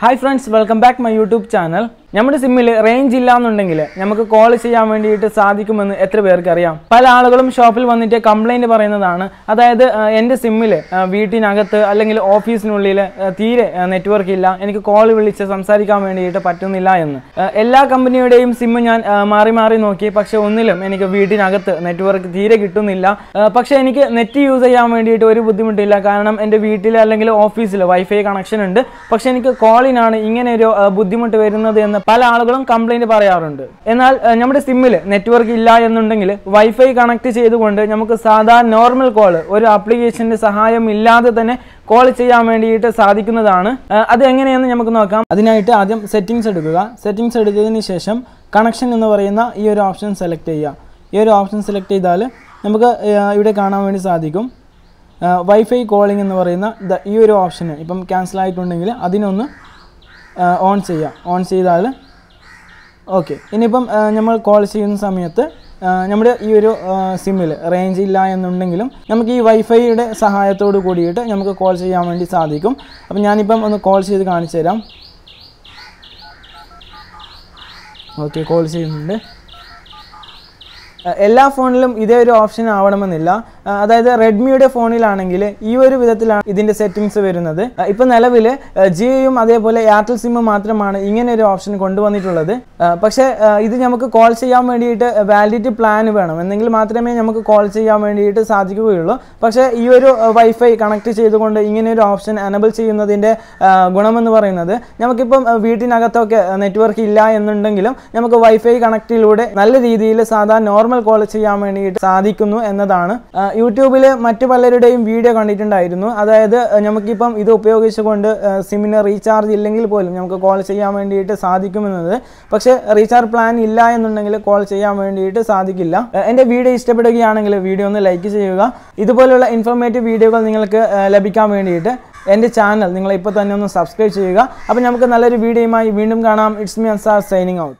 Hi friends, welcome back my YouTube channel. നമ്മുടെ സിമ്മിൽ range ഇല്ല എന്നുണ്ടെങ്കിൽ നമുക്ക് കോൾ ചെയ്യാൻ വേണ്ടിയിട്ട് സാധിക്കുമെന്ന് എത്ര പേർക്ക് അറിയാം പല ആളുകളും ഷോപ്പിൽ വന്നിട്ട് കംപ്ലൈന്റ് പറയുന്നതാണ് അതായത് എൻ്റെ സിമ്മിൽ വീട്ടിനകത്ത് അല്ലെങ്കിൽ ഓഫീസിനുള്ളിൽ തീരെ നെറ്റ്വർക്ക് ഇല്ല എനിക്ക് കോൾ വിളിച്ച് സംസാരിക്കാൻ വേണ്ടിയിട്ട് പറ്റുന്നില്ല എന്ന് എല്ലാ കമ്പനിയുടെയും സിമ്മ് ഞാൻ മാറി മാറി നോക്കി പക്ഷേ ഒന്നിലും എനിക്ക് വീട്ടിനകത്ത് നെറ്റ്വർക്ക് തീരെ കിട്ടുന്നില്ല പക്ഷേ എനിക്ക് നെറ്റ് യൂസ് ചെയ്യാൻ വേണ്ടിയിട്ട് ഒരു ബുദ്ധിമുട്ടില്ല കാരണം എൻ്റെ വീട്ടിൽ അല്ലെങ്കിൽ ഓഫീസിൽ വൈഫൈ കണക്ഷൻ ഉണ്ട് പക്ഷേ എനിക്ക് കോളിനാണ് ഇങ്ങനെ ഒരു ബുദ്ധിമുട്ട് വരുന്നത് എന്ന് എന്ന് പല ആളുകളും കംപ്ലൈന്റ് പറയാറുണ്ട് എന്നാൽ നമ്മുടെ സിമ്മിൽ നെറ്റ്വർക്ക് ഇല്ല എന്നുണ്ടെങ്കിൽ വൈഫൈ കണക്ട് ചെയ്തുകൊണ്ട് നമുക്ക് സാധാ നോർമൽ കോൾ ഒരു ആപ്ലിക്കേഷന്റെ സഹായം ഇല്ലാതെ തന്നെ കോൾ ചെയ്യാൻ വേണ്ടിയിട്ട് സാധിക്കുന്നതാണ് അത് എങ്ങനെയെന്ന് നമുക്ക് നോക്കാം അതിനായിട്ട് ആദ്യം സെറ്റിംഗ്സ് എടുക്കുക സെറ്റിംഗ്സ് എടുത്തതിന് ശേഷം കണക്ഷൻ എന്ന് പറയുന്ന ഈ ഒരു ഓപ്ഷൻ സെലക്ട് ചെയ്യുക ഈ ഒരു ഓപ്ഷൻ സെലക്ട് ചെയ്താൽ നമുക്ക് ഇവിടെ കാണാൻ വേണ്ടി സാധിക്കും വൈഫൈ കോളിംഗ് എന്ന് പറയുന്ന ഈ ഒരു ഓപ്ഷന് ഇപ്പം ക്യാൻസൽ ആയിട്ടുണ്ടെങ്കിൽ അതിനൊന്ന് ഓൺ ചെയ്യാം ഓൺ ചെയ്താൽ ഓക്കെ ഇനിയിപ്പം നമ്മൾ കോൾ ചെയ്യുന്ന സമയത്ത് നമ്മുടെ ഈ ഒരു സിമ്മിൽ റേഞ്ച് ഇല്ല എന്നുണ്ടെങ്കിലും നമുക്ക് ഈ വൈഫൈയുടെ സഹായത്തോട് കൂടിയിട്ട് നമുക്ക് കോൾ ചെയ്യാൻ വേണ്ടി സാധിക്കും അപ്പം ഞാനിപ്പം ഒന്ന് കോൾ ചെയ്ത് കാണിച്ചു തരാം ഓക്കെ കോൾ ചെയ്യുന്നുണ്ട് എല്ലാ ഫോണിലും ഇതേ ഒരു ഓപ്ഷൻ ആവണമെന്നില്ല അതായത് റെഡ്മിയുടെ ഫോണിലാണെങ്കിൽ ഈ ഒരു വിധത്തിലാണ് ഇതിൻ്റെ സെറ്റിങ്സ് വരുന്നത് ഇപ്പൊ നിലവിൽ ജിയോയും അതേപോലെ എയർടെൽ സിമ്മും മാത്രമാണ് ഇങ്ങനെ ഒരു ഓപ്ഷൻ കൊണ്ടുവന്നിട്ടുള്ളത് പക്ഷേ ഇത് നമുക്ക് കോൾ ചെയ്യാൻ വേണ്ടിയിട്ട് വാലിഡിറ്റി പ്ലാൻ വേണം എന്നെങ്കിൽ മാത്രമേ നമുക്ക് കോൾ ചെയ്യാൻ വേണ്ടിയിട്ട് സാധിക്കുകയുള്ളൂ പക്ഷേ ഈ ഒരു വൈഫൈ കണക്ട് ചെയ്തുകൊണ്ട് ഇങ്ങനെ ഒരു ഓപ്ഷൻ അനബിൾ ചെയ്യുന്നതിൻ്റെ ഗുണമെന്ന് പറയുന്നത് നമുക്കിപ്പം വീട്ടിനകത്തൊക്കെ നെറ്റ്വർക്ക് ഇല്ല എന്നുണ്ടെങ്കിലും നമുക്ക് വൈഫൈ കണക്റ്റിലൂടെ നല്ല രീതിയിൽ സാധാ നോർമൽ കോൾ ചെയ്യാൻ വേണ്ടിയിട്ട് സാധിക്കുന്നു എന്നതാണ് യൂട്യൂബിൽ മറ്റു പലരുടെയും വീഡിയോ കണ്ടിട്ടുണ്ടായിരുന്നു അതായത് നമുക്കിപ്പം ഇത് ഉപയോഗിച്ചുകൊണ്ട് സിമ്മിന് റീചാർജ് ഇല്ലെങ്കിൽ പോലും നമുക്ക് കോൾ ചെയ്യാൻ വേണ്ടിയിട്ട് സാധിക്കുമെന്നത് പക്ഷേ റീചാർജ് പ്ലാൻ ഇല്ല എന്നുണ്ടെങ്കിൽ കോൾ ചെയ്യാൻ വേണ്ടിയിട്ട് സാധിക്കില്ല എൻ്റെ വീഡിയോ ഇഷ്ടപ്പെടുകയാണെങ്കിൽ വീഡിയോ ഒന്ന് ലൈക്ക് ചെയ്യുക ഇതുപോലുള്ള ഇൻഫോർമേറ്റീവ് വീഡിയോകൾ നിങ്ങൾക്ക് ലഭിക്കാൻ വേണ്ടിയിട്ട് എൻ്റെ ചാനൽ നിങ്ങളിപ്പോൾ തന്നെ ഒന്ന് സബ്സ്ക്രൈബ് ചെയ്യുക അപ്പോൾ നമുക്ക് നല്ലൊരു വീഡിയോയുമായി വീണ്ടും കാണാം it's me Ansar signing out